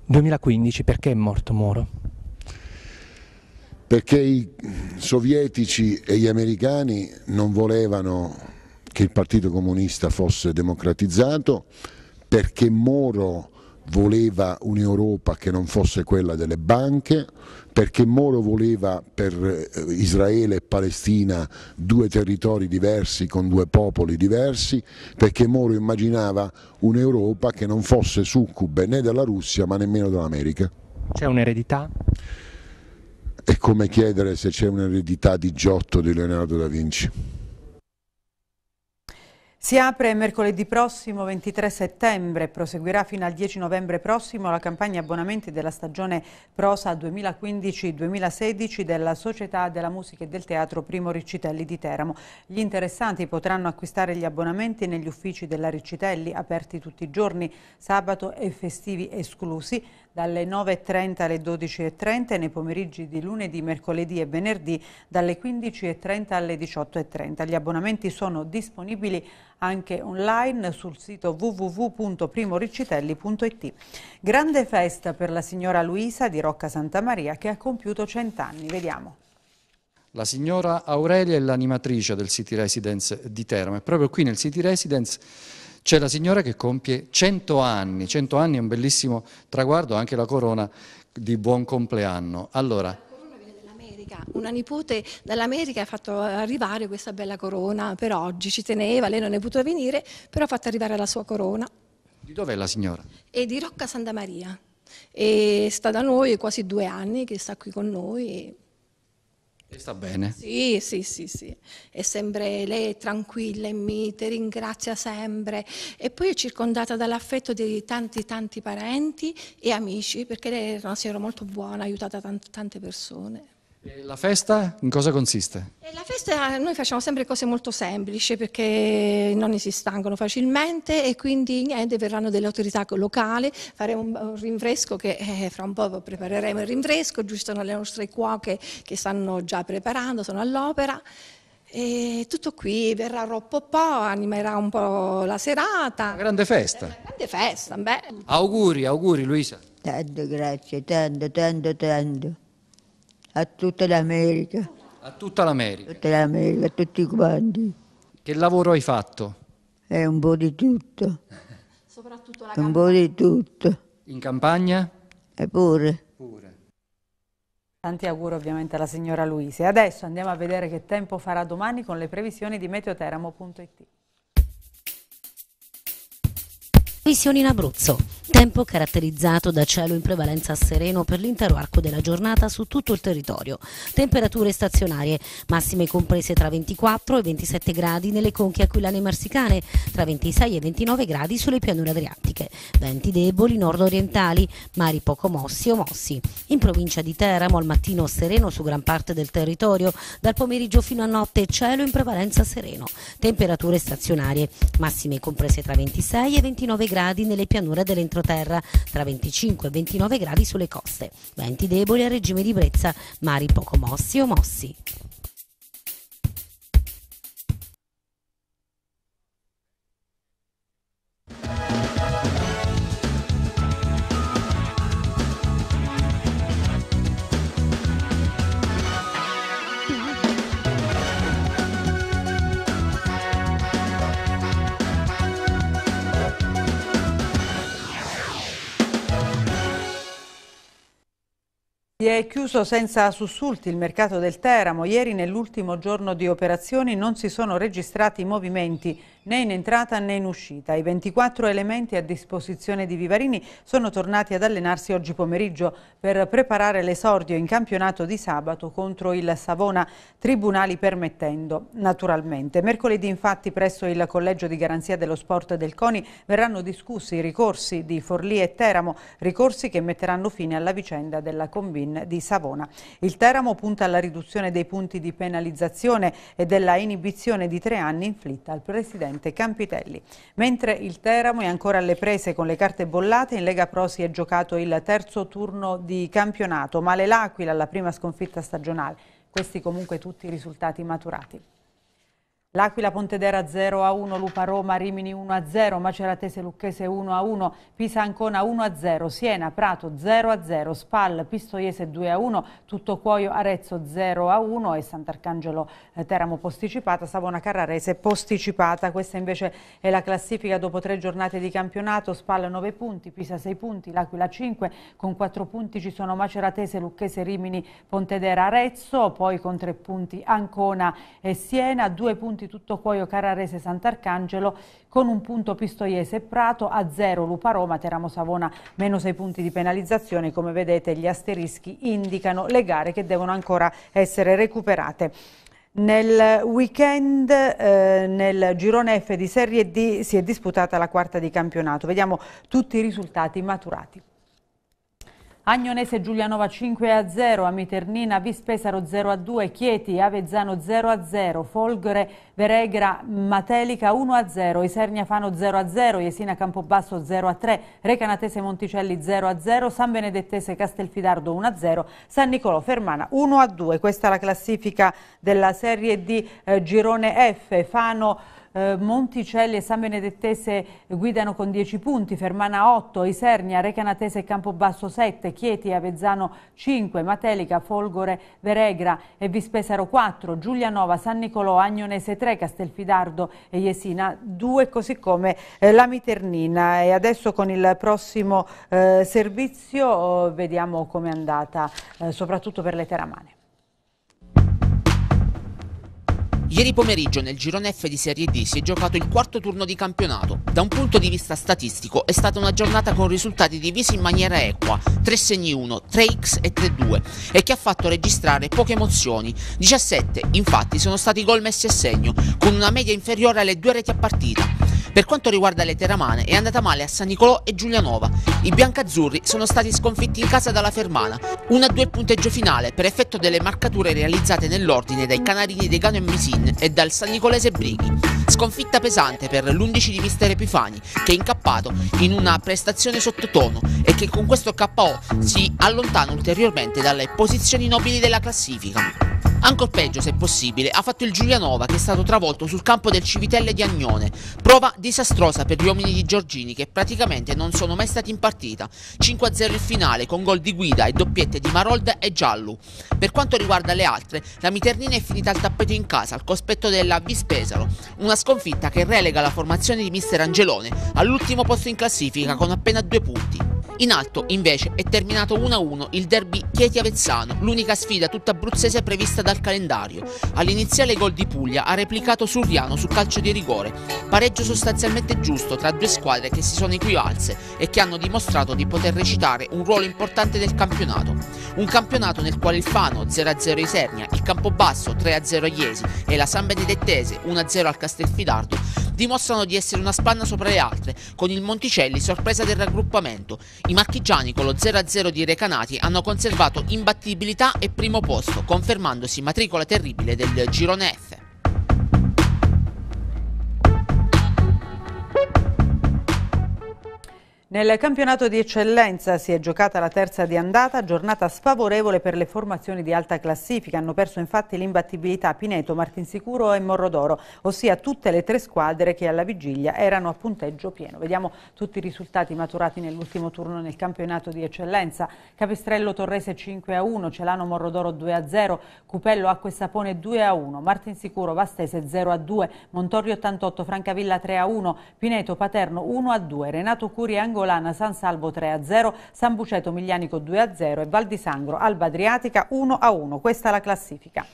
[SPEAKER 15] 2015
[SPEAKER 5] perché è morto Moro?
[SPEAKER 15] Perché i sovietici e gli americani non volevano che il Partito Comunista fosse democratizzato perché Moro voleva un'Europa che non fosse quella delle banche, perché Moro voleva per eh, Israele e Palestina due territori diversi con due popoli diversi, perché Moro immaginava un'Europa che non fosse succube né della Russia ma nemmeno dell'America.
[SPEAKER 5] C'è un'eredità?
[SPEAKER 15] È come chiedere se c'è un'eredità di Giotto di Leonardo da Vinci.
[SPEAKER 1] Si apre mercoledì prossimo 23 settembre proseguirà fino al 10 novembre prossimo la campagna abbonamenti della stagione Prosa 2015-2016 della Società della Musica e del Teatro Primo Riccitelli di Teramo. Gli interessanti potranno acquistare gli abbonamenti negli uffici della Riccitelli aperti tutti i giorni, sabato e festivi esclusi, dalle 9.30 alle 12.30 e nei pomeriggi di lunedì, mercoledì e venerdì dalle 15.30 alle 18.30. Gli abbonamenti sono disponibili anche online sul sito www.primoricitelli.it. Grande festa per la signora Luisa di Rocca Santa Maria che ha compiuto cent'anni. Vediamo.
[SPEAKER 7] La signora Aurelia è l'animatrice del City Residence di Teramo e proprio qui nel City Residence c'è la signora che compie 100 anni, 100 anni è un bellissimo traguardo, anche la corona di buon compleanno. Allora,
[SPEAKER 14] dall'America, una nipote dall'America ha fatto arrivare questa bella corona per oggi, ci teneva, lei non è potuta venire, però ha fatto arrivare la sua corona.
[SPEAKER 7] Di dov'è la signora?
[SPEAKER 14] È di Rocca Santa Maria, e sta da noi quasi due anni che sta qui con noi. E...
[SPEAKER 7] E sta bene?
[SPEAKER 14] Sì, sì, sì, sì. È sempre lei è tranquilla e mite, ringrazia sempre. E poi è circondata dall'affetto di tanti, tanti parenti e amici, perché lei era una signora molto buona, ha aiutato tante persone
[SPEAKER 7] la festa in cosa consiste?
[SPEAKER 14] la festa noi facciamo sempre cose molto semplici perché i nonni si stancano facilmente e quindi niente, verranno delle autorità locali, faremo un rinfresco che eh, fra un po' prepareremo il rinfresco, giusto le nostre cuoche che stanno già preparando, sono all'opera. E tutto qui verrà roppo po, animerà un po' la serata.
[SPEAKER 7] Una grande festa. Una
[SPEAKER 14] grande festa, beh.
[SPEAKER 7] Auguri, auguri Luisa.
[SPEAKER 10] Tendo, grazie, tendo, tendo, tendo a tutta l'America.
[SPEAKER 7] A tutta l'America?
[SPEAKER 10] Tutta l'America, a tutti quanti.
[SPEAKER 7] Che lavoro hai fatto?
[SPEAKER 10] È eh, un po' di tutto. [LAUGHS]
[SPEAKER 7] Soprattutto
[SPEAKER 1] la campagna? Un
[SPEAKER 10] po' di tutto.
[SPEAKER 7] In campagna?
[SPEAKER 10] Eppure.
[SPEAKER 7] Pure.
[SPEAKER 1] Tanti auguri ovviamente alla signora Luisi. Adesso andiamo a vedere che tempo farà domani con le previsioni di meteoteramo.it.
[SPEAKER 12] Visioni in Abruzzo. Tempo caratterizzato da cielo in prevalenza sereno per l'intero arco della giornata su tutto il territorio. Temperature stazionarie, massime comprese tra 24 e 27 gradi nelle conche aquilane marsicane, tra 26 e 29 gradi sulle pianure adriatiche. Venti deboli nord-orientali, mari poco mossi o mossi. In provincia di Teramo al mattino sereno su gran parte del territorio, dal pomeriggio fino a notte cielo in prevalenza sereno. Temperature stazionarie, massime comprese tra 26 e 29 gradi gradi nelle pianure dell'entroterra, tra 25 e 29 gradi sulle coste, venti deboli a regime di brezza, mari poco mossi o mossi.
[SPEAKER 1] Si è chiuso senza sussulti il mercato del Teramo. Ieri nell'ultimo giorno di operazioni non si sono registrati movimenti né in entrata né in uscita. I 24 elementi a disposizione di Vivarini sono tornati ad allenarsi oggi pomeriggio per preparare l'esordio in campionato di sabato contro il Savona, tribunali permettendo, naturalmente. Mercoledì infatti presso il Collegio di Garanzia dello Sport del CONI verranno discussi i ricorsi di Forlì e Teramo, ricorsi che metteranno fine alla vicenda della Combin di Savona. Il Teramo punta alla riduzione dei punti di penalizzazione e della inibizione di tre anni inflitta al Presidente presidente Campitelli. Mentre il Teramo è ancora alle prese con le carte bollate, in Lega Pro si è giocato il terzo turno di campionato, male l'Aquila alla prima sconfitta stagionale. Questi comunque tutti i risultati maturati. L'Aquila Pontedera 0 a 1, Lupa Roma Rimini 1 a 0, Maceratese Lucchese 1 a 1, Pisa Ancona 1 a 0, Siena Prato 0 a 0, Spal Pistoiese 2 a 1, Tutto Cuoio Arezzo 0 a 1 e Sant'Arcangelo eh, Teramo posticipata, Savona Carrarese posticipata. Questa invece è la classifica dopo tre giornate di campionato, Spal 9 punti, Pisa 6 punti, L'Aquila 5, con 4 punti ci sono Maceratese Lucchese Rimini Pontedera Arezzo, poi con 3 punti Ancona e Siena, 2 punti tutto cuoio Carrarese, Sant'Arcangelo con un punto Pistoiese Prato, a 0 Lupa Roma, Teramo Savona meno 6 punti di penalizzazione, come vedete gli asterischi indicano le gare che devono ancora essere recuperate. Nel weekend eh, nel girone F di Serie D si è disputata la quarta di campionato. Vediamo tutti i risultati maturati. Agnonese Giulianova 5 a 0, Amiternina Vispesaro 0 a 2, Chieti Avezzano 0 a 0, Folgore Veregra Matelica 1 a 0, Isernia Fano 0 a 0, Iesina Campobasso 0 a 3, Recanatese Monticelli 0 a 0, San Benedettese Castelfidardo 1 a 0, San Nicolò Fermana 1 a 2. Questa è la classifica della Serie D eh, Girone F, Fano eh, Monticelli e San Benedettese guidano con 10 punti, Fermana 8, Isernia, Recanatese e Campobasso 7, Chieti, Avezzano 5, Matelica, Folgore, Veregra e Vispesaro 4, Giulianova, San Nicolò, Agnonese 3, Castelfidardo e Iesina 2, così come eh, la Miternina. E adesso con il prossimo eh, servizio oh, vediamo com'è andata, eh, soprattutto per le teramane.
[SPEAKER 10] Ieri pomeriggio nel girone F di Serie D si è giocato il quarto turno di campionato. Da un punto di vista statistico è stata una giornata con risultati divisi in maniera equa, 3 segni 1, 3x e 3-2, e che ha fatto registrare poche emozioni. 17 infatti sono stati gol messi a segno, con una media inferiore alle due reti a partita. Per quanto riguarda le teramane, è andata male a San Nicolò e Giulianova. I biancazzurri sono stati sconfitti in casa dalla Fermana, 1-2 il punteggio finale per effetto delle marcature realizzate nell'ordine dai canarini Degano e Misini Milan e dal San Nicolese Brighi. Sconfitta pesante per l'11 di mister Epifani che è incappato in una prestazione sottotono e che con questo KO si allontana ulteriormente dalle posizioni nobili della classifica. Ancor peggio, se possibile, ha fatto il Giulianova che è stato travolto sul campo del Civitelle di Agnone, prova disastrosa per gli uomini di Giorgini che praticamente non sono mai stati in partita. 5-0 in finale con gol di guida e doppiette di Marold e Giallu. Per quanto riguarda le altre, la Miternina è finita al tappeto in casa al cospetto della Vispesaro, una sconfitta che relega la formazione di mister Angelone all'ultimo posto in classifica con appena due punti. In alto, invece, è terminato 1-1 il derby Chieti-Avezzano, l'unica sfida tutta abruzzese prevista dal dal calendario. All'iniziale gol di Puglia ha replicato Suriano su calcio di rigore, pareggio sostanzialmente giusto tra due squadre che si sono equivalse e che hanno dimostrato di poter recitare un ruolo importante del campionato. Un campionato nel quale il Fano 0-0 Isernia, il Campobasso 3-0 Iesi e la San Benedettese 1-0 al Castelfidardo dimostrano di essere una spanna sopra le altre, con il Monticelli sorpresa del raggruppamento. I marchigiani con lo 0-0 di Recanati hanno conservato imbattibilità e primo posto, confermandosi matricola terribile del girone F.
[SPEAKER 1] Nel campionato di eccellenza si è giocata la terza di andata, giornata sfavorevole per le formazioni di alta classifica. Hanno perso infatti l'imbattibilità Pineto, Martinsicuro e Morrodoro, ossia tutte le tre squadre che alla vigilia erano a punteggio pieno. Vediamo tutti i risultati maturati nell'ultimo turno nel campionato di eccellenza. Capestrello Torrese 5 a 1, Celano Morrodoro 2 a 0, Cupello Acque Sapone 2 a 1, Martinsicuro Vastese 0 a 2, Montorio 88, Francavilla 3 a 1, Pineto Paterno 1 a 2, Renato Curi Angola Mediolanana San Salvo 3-0, a San Buceto Miglianico 2-0 a e Val di Sangro Alba Adriatica 1-1. a Questa è la classifica.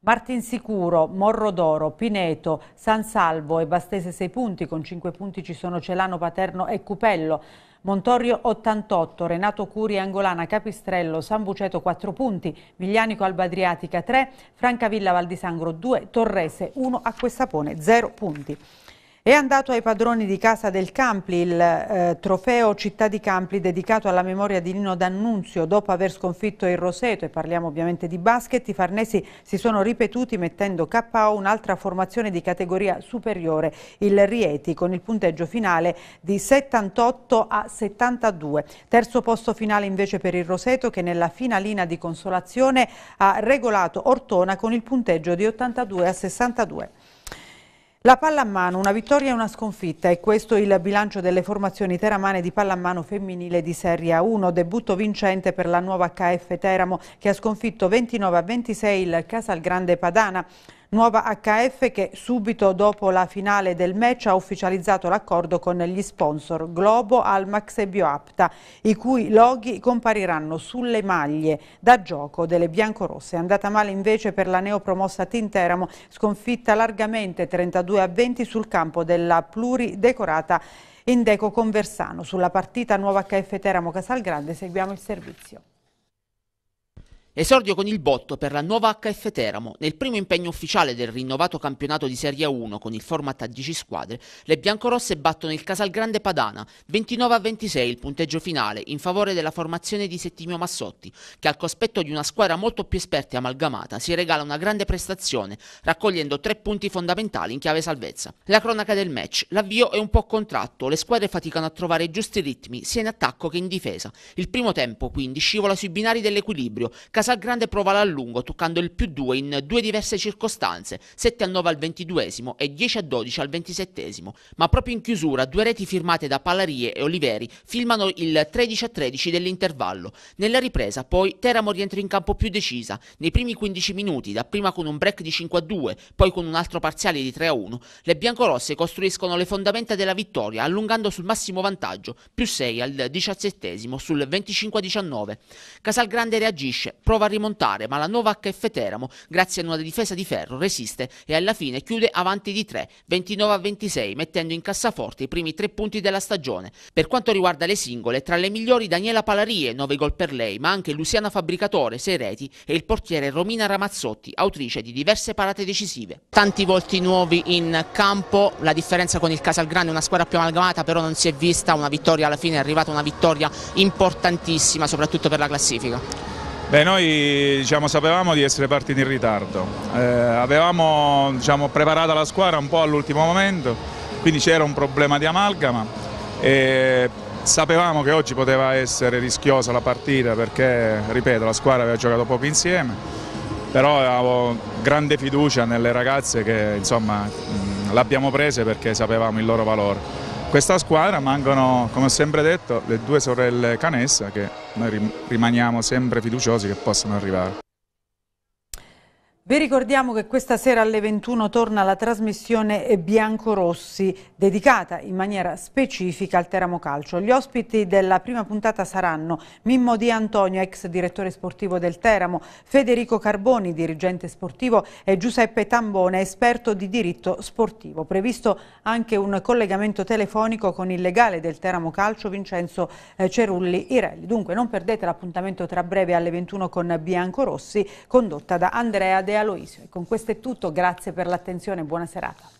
[SPEAKER 1] Martinsicuro, Morro d'Oro, Pineto, San Salvo e Bastese 6 punti, con 5 punti ci sono Celano, Paterno e Cupello. Montorio 88, Renato Curi, Angolana, Capistrello, San Buceto 4 punti, Miglianico, Alba Adriatica 3, Francavilla, Val di Sangro 2, Torrese 1, Acquestapone 0 punti. È andato ai padroni di Casa del Campli il eh, trofeo Città di Campli dedicato alla memoria di Nino D'Annunzio. Dopo aver sconfitto il Roseto, e parliamo ovviamente di basket, i farnesi si sono ripetuti mettendo KO un'altra formazione di categoria superiore, il Rieti, con il punteggio finale di 78 a 72. Terzo posto finale invece per il Roseto che nella finalina di consolazione ha regolato Ortona con il punteggio di 82 a 62. La pallamano, una vittoria e una sconfitta è questo il bilancio delle formazioni teramane di pallamano femminile di Serie A1, debutto vincente per la nuova KF Teramo che ha sconfitto 29 a 26 il Casal Grande Padana. Nuova HF che subito dopo la finale del match ha ufficializzato l'accordo con gli sponsor Globo, Almax e Bioapta, i cui loghi compariranno sulle maglie da gioco delle biancorosse. andata male invece per la neopromossa Tinteramo, sconfitta largamente 32 a 20 sul campo della pluridecorata Indeco Conversano. Sulla partita Nuova HF Teramo Casalgrande seguiamo il servizio.
[SPEAKER 10] Esordio con il botto per la nuova HF Teramo. Nel primo impegno ufficiale del rinnovato campionato di Serie 1 con il format a 10 squadre, le biancorosse battono il Casalgrande Padana 29 a 26 il punteggio finale in favore della formazione di Settimio Massotti, che al cospetto di una squadra molto più esperta e amalgamata si regala una grande prestazione, raccogliendo tre punti fondamentali in chiave salvezza. La cronaca del match, l'avvio è un po' contratto, le squadre faticano a trovare i giusti ritmi sia in attacco che in difesa. Il primo tempo, quindi, scivola sui binari dell'equilibrio. Casal al grande prova a lungo, toccando il più 2 in due diverse circostanze, 7 a 9 al 22 e 10 a 12 al 27 ma proprio in chiusura due reti firmate da Palarie e Oliveri filmano il 13 a 13 dell'intervallo. Nella ripresa poi Teramo rientra in campo più decisa, nei primi 15 minuti, dapprima con un break di 5 a 2, poi con un altro parziale di 3 a 1, le biancorosse costruiscono le fondamenta della vittoria allungando sul massimo vantaggio, più 6 al 17 sul 25 a 19. Casalgrande reagisce, prova a rimontare, ma la nuova HF Teramo, grazie a una difesa di ferro, resiste e alla fine chiude avanti di 3, 29 a 26, mettendo in cassaforte i primi tre punti della stagione. Per quanto riguarda le singole, tra le migliori Daniela Palarie, 9 gol per lei, ma anche Luciana Fabbricatore, 6 reti e il portiere Romina Ramazzotti, autrice di diverse parate decisive. Tanti volti nuovi in campo, la differenza con il Casalgrande una squadra più amalgamata, però non si è vista una vittoria alla fine, è arrivata una vittoria importantissima soprattutto per la classifica.
[SPEAKER 6] Beh, noi diciamo, sapevamo di essere partiti in ritardo, eh, avevamo diciamo, preparata la squadra un po' all'ultimo momento, quindi c'era un problema di amalgama e sapevamo che oggi poteva essere rischiosa la partita perché, ripeto, la squadra aveva giocato poco insieme, però avevo grande fiducia nelle ragazze che l'abbiamo prese perché sapevamo il loro valore. Questa squadra mancano, come ho sempre detto, le due sorelle Canessa che noi rimaniamo sempre fiduciosi che possano arrivare.
[SPEAKER 1] Vi ricordiamo che questa sera alle 21 torna la trasmissione Biancorossi dedicata in maniera specifica al Teramo Calcio. Gli ospiti della prima puntata saranno Mimmo Di Antonio, ex direttore sportivo del Teramo, Federico Carboni, dirigente sportivo e Giuseppe Tambone, esperto di diritto sportivo. Previsto anche un collegamento telefonico con il legale del Teramo Calcio Vincenzo eh, Cerulli Irelli. Dunque non perdete l'appuntamento tra breve alle 21 con Biancorossi condotta da Andrea De Aloisio. E con questo è tutto, grazie per l'attenzione e buona serata.